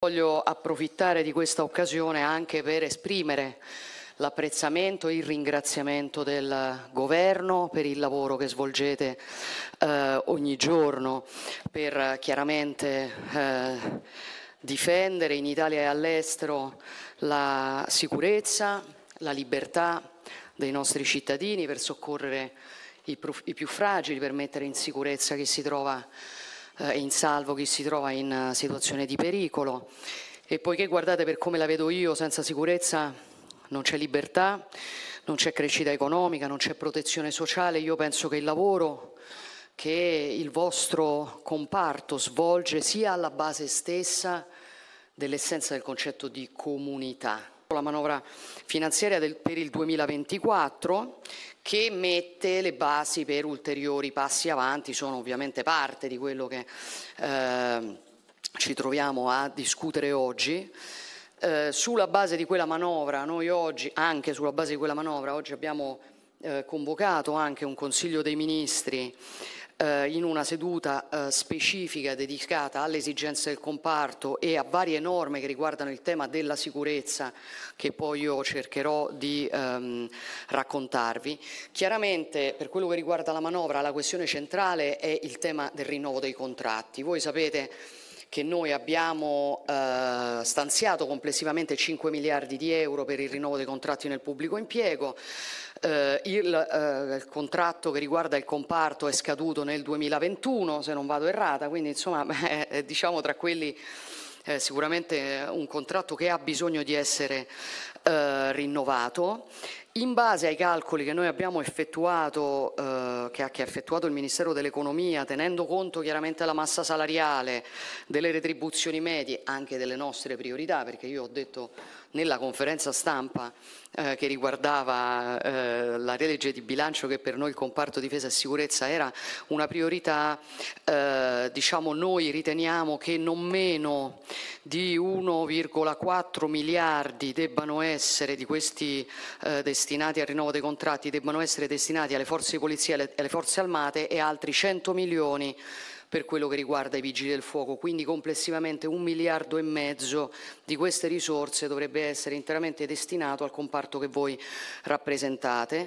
Voglio approfittare di questa occasione anche per esprimere l'apprezzamento e il ringraziamento del governo per il lavoro che svolgete eh, ogni giorno per chiaramente eh, difendere in Italia e all'estero la sicurezza, la libertà dei nostri cittadini per soccorrere i, i più fragili, per mettere in sicurezza chi si trova eh, in salvo chi si trova in eh, situazione di pericolo e poiché guardate per come la vedo io, senza sicurezza non c'è libertà, non c'è crescita economica, non c'è protezione sociale, io penso che il lavoro che il vostro comparto svolge sia alla base stessa dell'essenza del concetto di comunità la manovra finanziaria del, per il 2024 che mette le basi per ulteriori passi avanti, sono ovviamente parte di quello che eh, ci troviamo a discutere oggi. Eh, sulla base di quella manovra, noi oggi, anche sulla base di quella manovra, oggi abbiamo eh, convocato anche un Consiglio dei Ministri eh, in una seduta eh, specifica dedicata alle esigenze del comparto e a varie norme che riguardano il tema della sicurezza che poi io cercherò di ehm, raccontarvi. Chiaramente per quello che riguarda la manovra la questione centrale è il tema del rinnovo dei contratti. Voi sapete che noi abbiamo eh, stanziato complessivamente 5 miliardi di euro per il rinnovo dei contratti nel pubblico impiego. Eh, il, eh, il, contratto che riguarda il comparto è scaduto nel 2021, se non vado errata, quindi insomma è, eh, eh, diciamo tra quelli eh, sicuramente un contratto che ha bisogno di essere eh, rinnovato. In base ai calcoli che noi abbiamo effettuato, eh, che, ha, effettuato il Ministero dell'Economia, tenendo conto chiaramente della massa salariale, delle retribuzioni medie, anche delle nostre priorità, perché io ho detto nella conferenza stampa eh, che riguardava eh, la legge di bilancio che per noi il comparto difesa e sicurezza era una priorità, eh, diciamo noi riteniamo che non meno di 1,4 miliardi debbano essere di questi eh, destinati destinati al rinnovo dei contratti debbano essere destinati alle forze di polizia e alle forze armate e altri 100 milioni per quello che riguarda i vigili del fuoco, quindi complessivamente un miliardo e mezzo di queste risorse dovrebbe essere interamente destinato al comparto che voi rappresentate.